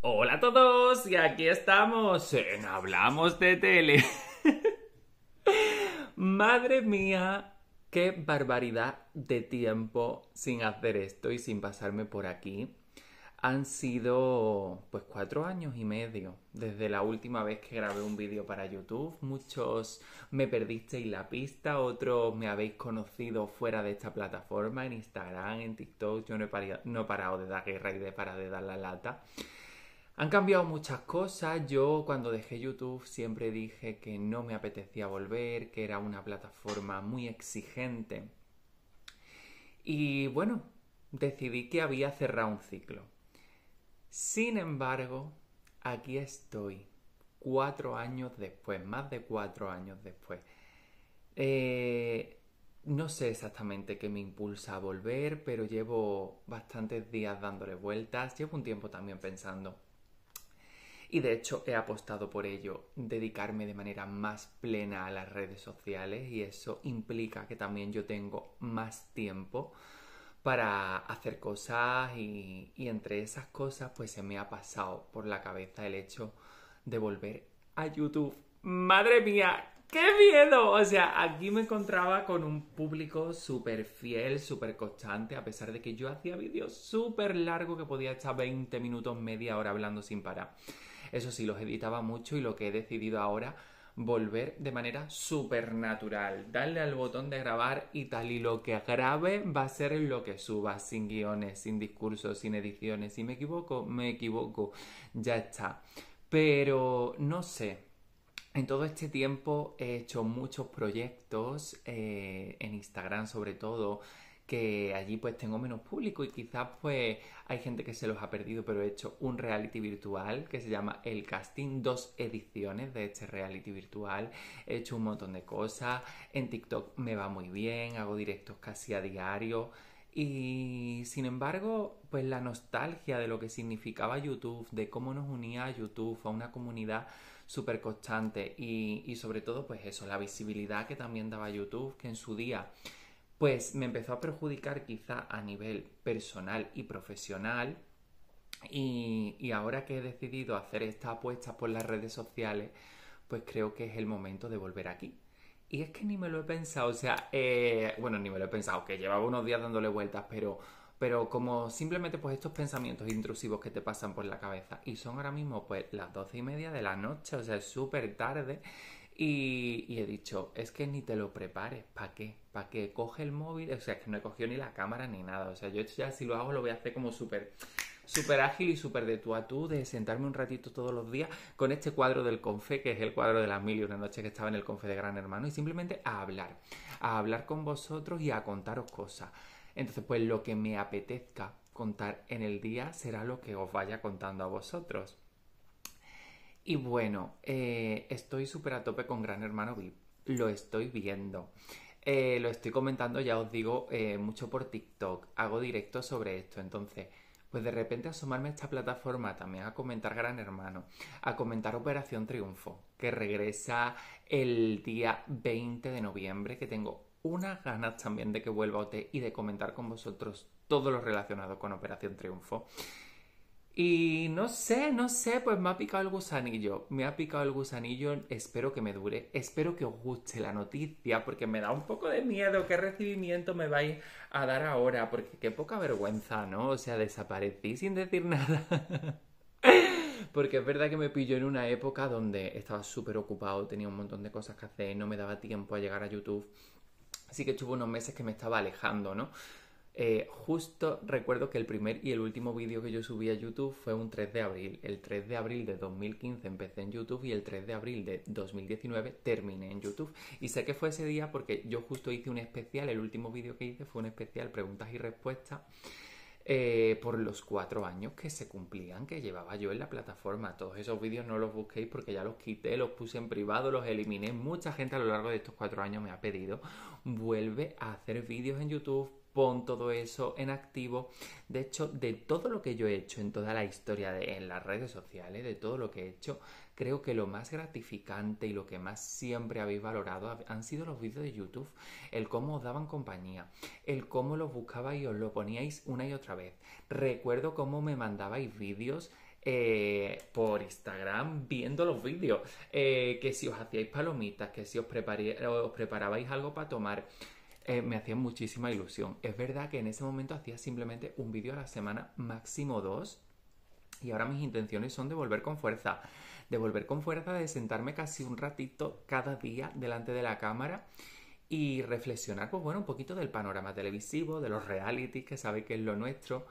Hola a todos y aquí estamos en Hablamos de Tele. Madre mía, qué barbaridad de tiempo sin hacer esto y sin pasarme por aquí. Han sido pues cuatro años y medio desde la última vez que grabé un vídeo para YouTube. Muchos me perdisteis la pista, otros me habéis conocido fuera de esta plataforma, en Instagram, en TikTok. Yo no he, parado, de dar guerra y de parar de dar la lata. Han cambiado muchas cosas. Yo cuando dejé YouTube siempre dije que no me apetecía volver, que era una plataforma muy exigente. Y bueno, decidí que había cerrado un ciclo. Sin embargo, aquí estoy, cuatro años después, más de cuatro años después. Eh, no sé exactamente qué me impulsa a volver, pero llevo bastantes días dándole vueltas, llevo un tiempo también pensando y de hecho he apostado por ello, dedicarme de manera más plena a las redes sociales y eso implica que también yo tengo más tiempo para hacer cosas y, entre esas cosas pues se me ha pasado por la cabeza el hecho de volver a YouTube. Madre mía, ¡Qué miedo! O sea, aquí me encontraba con un público súper fiel, súper constante, a pesar de que yo hacía vídeos súper largos que podía estar 20 minutos, media hora hablando sin parar. Eso sí, los editaba mucho y lo que he decidido ahora volver de manera supernatural. Darle al botón de grabar y tal y lo que grabe va a ser lo que suba, sin guiones, sin discursos, sin ediciones. Si me equivoco, me equivoco. Ya está. Pero no sé, en todo este tiempo he hecho muchos proyectos, eh, en Instagram sobre todo, que allí pues tengo menos público y quizás pues hay gente que se los ha perdido, pero he hecho un reality virtual que se llama El Casting, dos ediciones de este reality virtual, he hecho un montón de cosas, en TikTok me va muy bien, hago directos casi a diario y sin embargo pues la nostalgia de lo que significaba YouTube, de cómo nos unía a YouTube, a una comunidad súper constante y, y sobre todo pues eso, la visibilidad que también daba YouTube, que en su día pues me empezó a perjudicar quizá a nivel personal y profesional. Y, ahora que he decidido hacer esta apuesta por las redes sociales, pues creo que es el momento de volver aquí. Y es que ni me lo he pensado, o sea, eh, bueno, ni me lo he pensado, que llevaba unos días dándole vueltas, pero, pero como simplemente pues estos pensamientos intrusivos que te pasan por la cabeza y son ahora mismo pues las doce y media de la noche, o sea, es súper tarde y, he dicho, es que ni te lo prepares, ¿para qué? ¿Para qué? Coge el móvil, o sea, que no he cogido ni la cámara ni nada, o sea, yo ya si lo hago lo voy a hacer como súper súper ágil y súper de tú a tú, de sentarme un ratito todos los días con este cuadro del Confe, que es el cuadro de las mil y una noche que estaba en el Confe de Gran Hermano, y simplemente a hablar, a hablar con vosotros y a contaros cosas. Entonces, pues lo que me apetezca contar en el día será lo que os vaya contando a vosotros. Y bueno, eh, estoy súper a tope con Gran Hermano VIP. Lo estoy viendo. Eh, lo estoy comentando, ya os digo, eh, mucho por TikTok. Hago directo sobre esto. Entonces, pues de repente asomarme a esta plataforma también a comentar Gran Hermano, a comentar Operación Triunfo, que regresa el día 20 de noviembre, que tengo unas ganas también de que vuelva OT y de comentar con vosotros todo lo relacionado con Operación Triunfo. Y no sé, no sé, pues me ha picado el gusanillo. Me ha picado el gusanillo, espero que me dure, espero que os guste la noticia, porque me da un poco de miedo qué recibimiento me vais a dar ahora, porque qué poca vergüenza, ¿no? O sea, desaparecí sin decir nada. porque es verdad que me pilló en una época donde estaba súper ocupado, tenía un montón de cosas que hacer, no me daba tiempo a llegar a YouTube. Así que estuve unos meses que me estaba alejando, ¿no? Eh, justo recuerdo que el primer y el último vídeo que yo subí a YouTube fue un 3 de abril. El 3 de abril de 2015 empecé en YouTube y el 3 de abril de 2019 terminé en YouTube. Y sé que fue ese día porque yo justo hice un especial, el último vídeo que hice fue un especial preguntas y respuestas. Eh, por los cuatro años que se cumplían que llevaba yo en la plataforma. Todos esos vídeos no los busquéis porque ya los quité, los puse en privado, los eliminé. Mucha gente a lo largo de estos cuatro años me ha pedido, vuelve a hacer vídeos en YouTube, pon todo eso en activo. De hecho, de todo lo que yo he hecho en toda la historia en las redes sociales, de todo lo que he hecho, creo que lo más gratificante y lo que más siempre habéis valorado han sido los vídeos de YouTube, el cómo os daban compañía, el cómo los buscaba y os lo poníais una y otra vez. Recuerdo cómo me mandabais vídeos eh, por Instagram viendo los vídeos, eh, que si os hacíais palomitas, que si os preparabais algo para tomar, eh, me hacía muchísima ilusión. Es verdad que en ese momento hacía simplemente un vídeo a la semana, máximo dos. Y ahora mis intenciones son de volver con fuerza. De volver con fuerza, de sentarme casi un ratito cada día delante de la cámara y reflexionar, pues bueno, un poquito del panorama televisivo, de los realities, que sabe que es lo nuestro,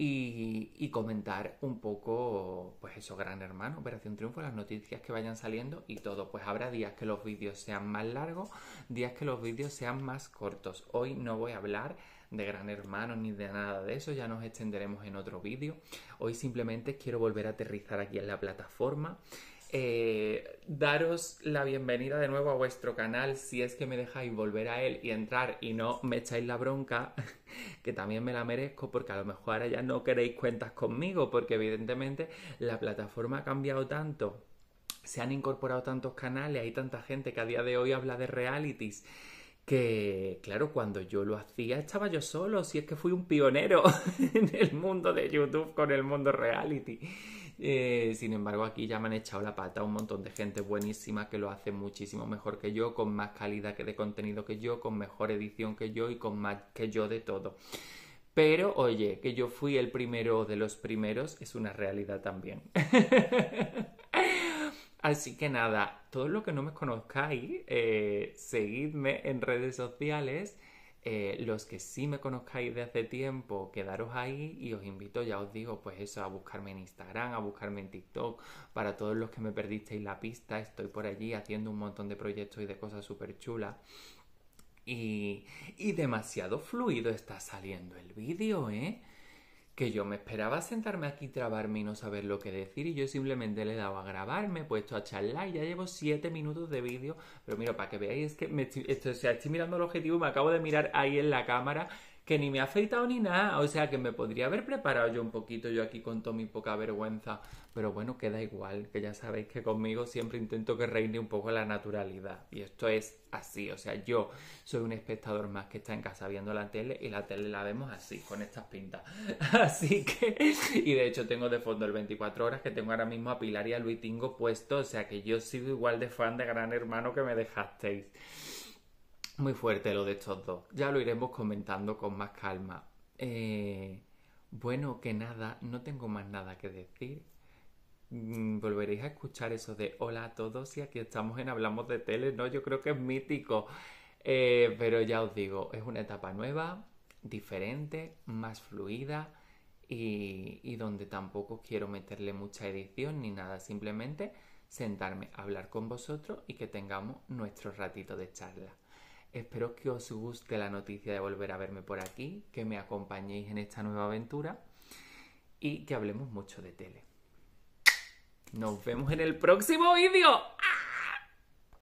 y, comentar un poco, pues eso, Gran Hermano, Operación Triunfo, las noticias que vayan saliendo y todo. Pues habrá días que los vídeos sean más largos, días que los vídeos sean más cortos. Hoy no voy a hablar de Gran Hermano ni de nada de eso, ya nos extenderemos en otro vídeo. Hoy simplemente quiero volver a aterrizar aquí en la plataforma eh, daros la bienvenida de nuevo a vuestro canal si es que me dejáis volver a él y entrar y no me echáis la bronca, que también me la merezco porque a lo mejor ahora ya no queréis cuentas conmigo porque evidentemente la plataforma ha cambiado tanto, se han incorporado tantos canales, hay tanta gente que a día de hoy habla de realities que, claro, cuando yo lo hacía estaba yo solo, si es que fui un pionero en el mundo de YouTube con el mundo reality. Eh, sin embargo, aquí ya me han echado la pata un montón de gente buenísima que lo hace muchísimo mejor que yo, con más calidad de contenido que yo, con mejor edición que yo y con más que yo de todo. Pero oye, que yo fui el primero de los primeros es una realidad también. Así que nada, todo lo que no me conozcáis, eh, seguidme en redes sociales. Eh, los que sí me conozcáis de hace tiempo, quedaros ahí y os invito, ya os digo, pues eso, a buscarme en Instagram, a buscarme en TikTok. Para todos los que me perdisteis la pista, estoy por allí haciendo un montón de proyectos y de cosas súper chulas. y demasiado fluido está saliendo el vídeo, ¿eh? que yo me esperaba sentarme aquí, trabarme y no saber lo que decir y yo simplemente le he dado a grabarme, he puesto a charlar y ya llevo 7 minutos de vídeo, pero mira, para que veáis es que me estoy, estoy, mirando el objetivo, y me acabo de mirar ahí en la cámara que ni me ha afeitado ni nada. O sea que me podría haber preparado yo un poquito, yo aquí con toda mi poca vergüenza. Pero bueno, queda igual, que ya sabéis que conmigo siempre intento que reine un poco la naturalidad. Y esto es así. O sea, yo soy un espectador más que está en casa viendo la tele y la tele la vemos así, con estas pintas. Así que. Y de hecho tengo de fondo el 24 horas que tengo ahora mismo a Pilar y a Luitingo puesto. O sea que yo sigo igual de fan de Gran Hermano que me dejasteis. Muy fuerte lo de estos dos. Ya lo iremos comentando con más calma. Eh, bueno, que nada, no tengo más nada que decir. Mm, volveréis a escuchar eso de hola a todos y aquí estamos en Hablamos de Tele, ¿no? Yo creo que es mítico. Eh, pero ya os digo, es una etapa nueva, diferente, más fluida y, y donde tampoco quiero meterle mucha edición ni nada, simplemente sentarme a hablar con vosotros y que tengamos nuestro ratito de charla. Espero que os guste la noticia de volver a verme por aquí, que me acompañéis en esta nueva aventura y que hablemos mucho de tele. Nos vemos en el próximo vídeo.